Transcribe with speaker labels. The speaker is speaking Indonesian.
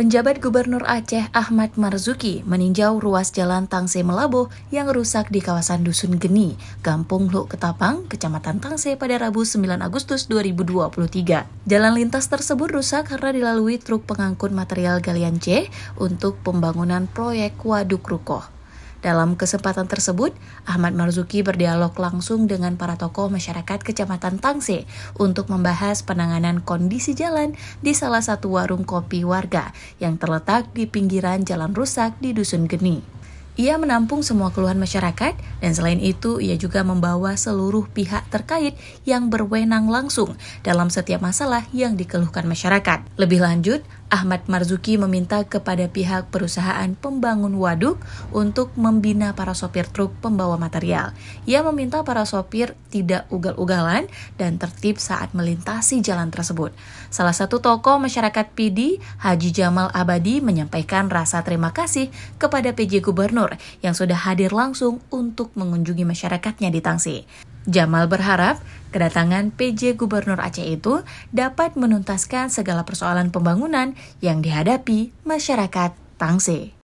Speaker 1: Penjabat Gubernur Aceh Ahmad Marzuki meninjau ruas jalan Tangse Melabuh yang rusak di kawasan Dusun Geni, Kampung Luk Ketapang, Kecamatan Tangse pada Rabu 9 Agustus 2023. Jalan lintas tersebut rusak karena dilalui truk pengangkut material galian C untuk pembangunan proyek Waduk Rukoh. Dalam kesempatan tersebut, Ahmad Marzuki berdialog langsung dengan para tokoh masyarakat Kecamatan Tangse untuk membahas penanganan kondisi jalan di salah satu warung kopi warga yang terletak di pinggiran jalan rusak di Dusun Geni. Ia menampung semua keluhan masyarakat dan selain itu ia juga membawa seluruh pihak terkait yang berwenang langsung dalam setiap masalah yang dikeluhkan masyarakat. Lebih lanjut, Ahmad Marzuki meminta kepada pihak perusahaan pembangun waduk untuk membina para sopir truk pembawa material. Ia meminta para sopir tidak ugal-ugalan dan tertib saat melintasi jalan tersebut. Salah satu tokoh masyarakat PD, Haji Jamal Abadi, menyampaikan rasa terima kasih kepada PJ Gubernur yang sudah hadir langsung untuk mengunjungi masyarakatnya di Tangsi. Jamal berharap kedatangan PJ Gubernur Aceh itu dapat menuntaskan segala persoalan pembangunan yang dihadapi masyarakat Tangse.